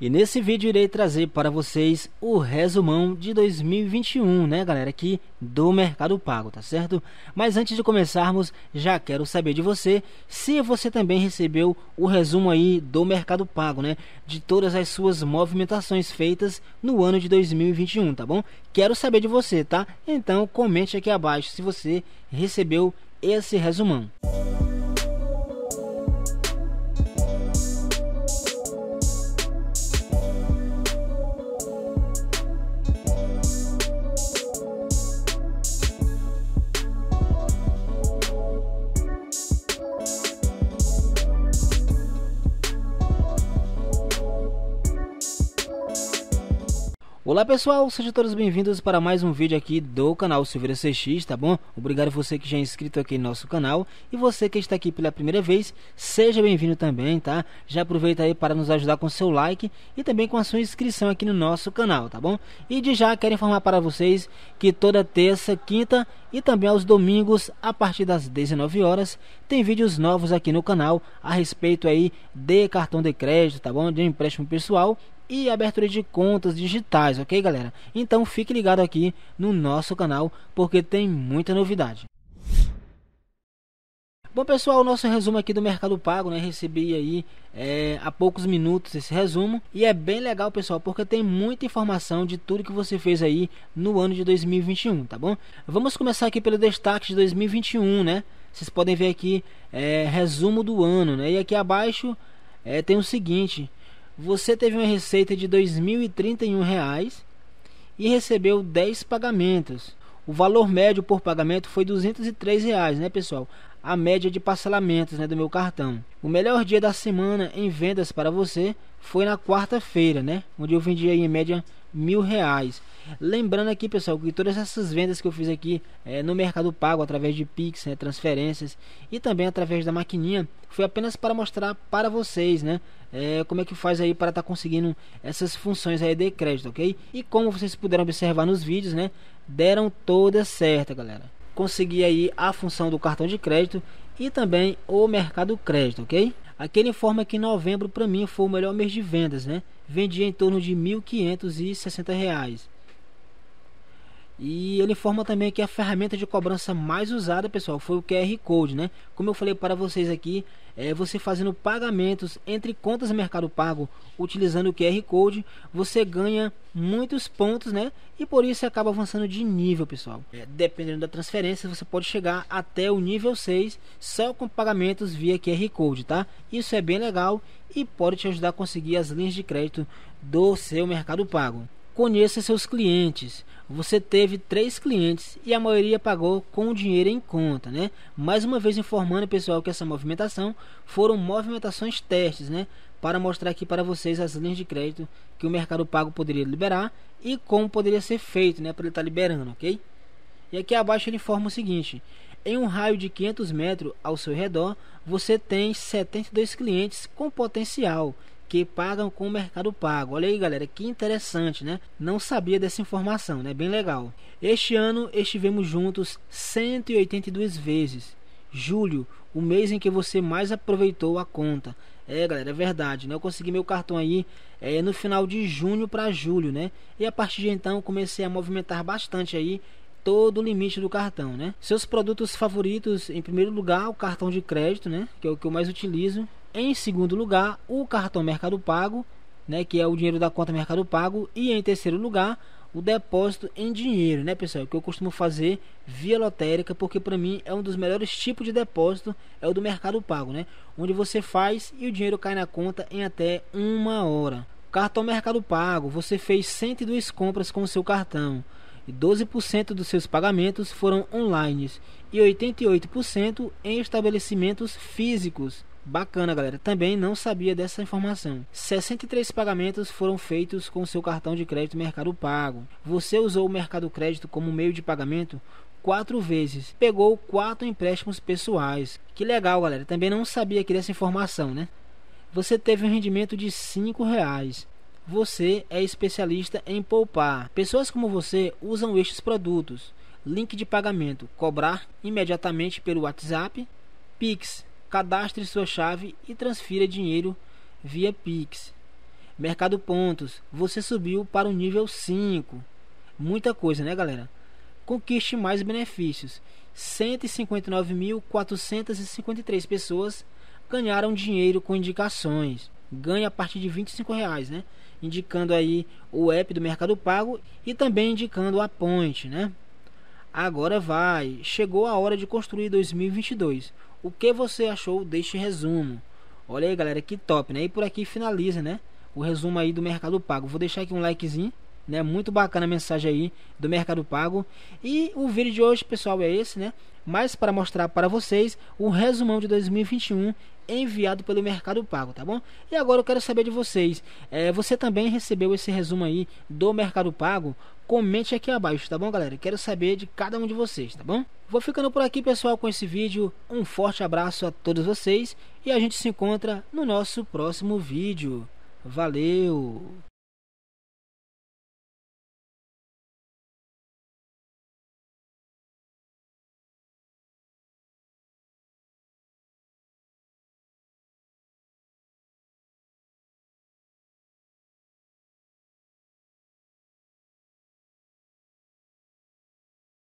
E nesse vídeo irei trazer para vocês o resumão de 2021, né galera, aqui do Mercado Pago, tá certo? Mas antes de começarmos, já quero saber de você se você também recebeu o resumo aí do Mercado Pago, né? De todas as suas movimentações feitas no ano de 2021, tá bom? Quero saber de você, tá? Então comente aqui abaixo se você recebeu esse resumão. Olá pessoal, sejam todos bem-vindos para mais um vídeo aqui do canal Silveira CX, tá bom? Obrigado você que já é inscrito aqui no nosso canal e você que está aqui pela primeira vez, seja bem-vindo também, tá? Já aproveita aí para nos ajudar com seu like e também com a sua inscrição aqui no nosso canal, tá bom? E de já quero informar para vocês que toda terça, quinta e também aos domingos, a partir das 19 horas, tem vídeos novos aqui no canal a respeito aí de cartão de crédito, tá bom? De empréstimo pessoal e abertura de contas digitais, ok, galera? Então fique ligado aqui no nosso canal porque tem muita novidade. Bom pessoal, nosso resumo aqui do Mercado Pago, né? Recebi aí é, há poucos minutos esse resumo e é bem legal pessoal, porque tem muita informação de tudo que você fez aí no ano de 2021, tá bom? Vamos começar aqui pelo destaque de 2021, né? Vocês podem ver aqui é, resumo do ano, né? E aqui abaixo é, tem o seguinte: você teve uma receita de R$ 2.031 e recebeu 10 pagamentos. O valor médio por pagamento foi R$ 203, reais, né, pessoal? a média de parcelamentos né, do meu cartão. O melhor dia da semana em vendas para você foi na quarta-feira, né? Onde eu vendi aí em média mil reais. Lembrando aqui, pessoal, que todas essas vendas que eu fiz aqui é, no Mercado Pago, através de Pix, né, transferências e também através da maquininha, foi apenas para mostrar para vocês, né? É, como é que faz aí para estar tá conseguindo essas funções aí de crédito, ok? E como vocês puderam observar nos vídeos, né? Deram todas certa, galera conseguir aí a função do cartão de crédito e também o mercado crédito, ok? Aqui ele informa que novembro para mim foi o melhor mês de vendas, né? Vendi em torno de R$ 1.560. E ele informa também que a ferramenta de cobrança mais usada, pessoal, foi o QR Code, né? Como eu falei para vocês aqui, é você fazendo pagamentos entre contas Mercado Pago utilizando o QR Code, você ganha muitos pontos, né? E por isso acaba avançando de nível, pessoal. É, dependendo da transferência, você pode chegar até o nível 6 só com pagamentos via QR Code, tá? Isso é bem legal e pode te ajudar a conseguir as linhas de crédito do seu Mercado Pago. Conheça seus clientes. Você teve três clientes e a maioria pagou com dinheiro em conta, né? Mais uma vez informando pessoal que essa movimentação foram movimentações testes, né? Para mostrar aqui para vocês as linhas de crédito que o mercado pago poderia liberar e como poderia ser feito, né? Para ele estar tá liberando, ok? E aqui abaixo ele informa o seguinte: em um raio de 500 metros ao seu redor, você tem 72 clientes com potencial que pagam com o Mercado Pago. Olha aí, galera, que interessante, né? Não sabia dessa informação, né? Bem legal. Este ano estivemos juntos 182 vezes. Julho, o mês em que você mais aproveitou a conta. É, galera, é verdade, né? Eu consegui meu cartão aí é, no final de junho para julho, né? E a partir de então comecei a movimentar bastante aí todo o limite do cartão, né? Seus produtos favoritos, em primeiro lugar, o cartão de crédito, né? Que é o que eu mais utilizo, em segundo lugar, o cartão Mercado Pago, né, que é o dinheiro da conta Mercado Pago. E em terceiro lugar, o depósito em dinheiro, né, pessoal? Que eu costumo fazer via lotérica, porque para mim é um dos melhores tipos de depósito, é o do Mercado Pago, né? Onde você faz e o dinheiro cai na conta em até uma hora. Cartão Mercado Pago, você fez 102 compras com o seu cartão. E 12% dos seus pagamentos foram online e 88% em estabelecimentos físicos. Bacana, galera. Também não sabia dessa informação. 63 pagamentos foram feitos com seu cartão de crédito Mercado Pago. Você usou o Mercado Crédito como meio de pagamento? quatro vezes. Pegou quatro empréstimos pessoais. Que legal, galera. Também não sabia aqui dessa informação, né? Você teve um rendimento de cinco reais. Você é especialista em poupar. Pessoas como você usam estes produtos. Link de pagamento: cobrar imediatamente pelo WhatsApp, Pix cadastre sua chave e transfira dinheiro via Pix. Mercado Pontos, você subiu para o nível 5. Muita coisa, né, galera? Conquiste mais benefícios. 159.453 pessoas ganharam dinheiro com indicações. Ganha a partir de R$ 25, reais, né? Indicando aí o app do Mercado Pago e também indicando a Ponte, né? Agora vai, chegou a hora de construir 2022. O que você achou deste resumo? Olha aí, galera, que top, né? E por aqui finaliza, né? O resumo aí do Mercado Pago. Vou deixar aqui um likezinho né? Muito bacana a mensagem aí do Mercado Pago. E o vídeo de hoje, pessoal, é esse, né? Mas para mostrar para vocês o resumão de 2021 enviado pelo Mercado Pago, tá bom? E agora eu quero saber de vocês. É, você também recebeu esse resumo aí do Mercado Pago? Comente aqui abaixo, tá bom, galera? Quero saber de cada um de vocês, tá bom? Vou ficando por aqui, pessoal, com esse vídeo. Um forte abraço a todos vocês e a gente se encontra no nosso próximo vídeo. Valeu!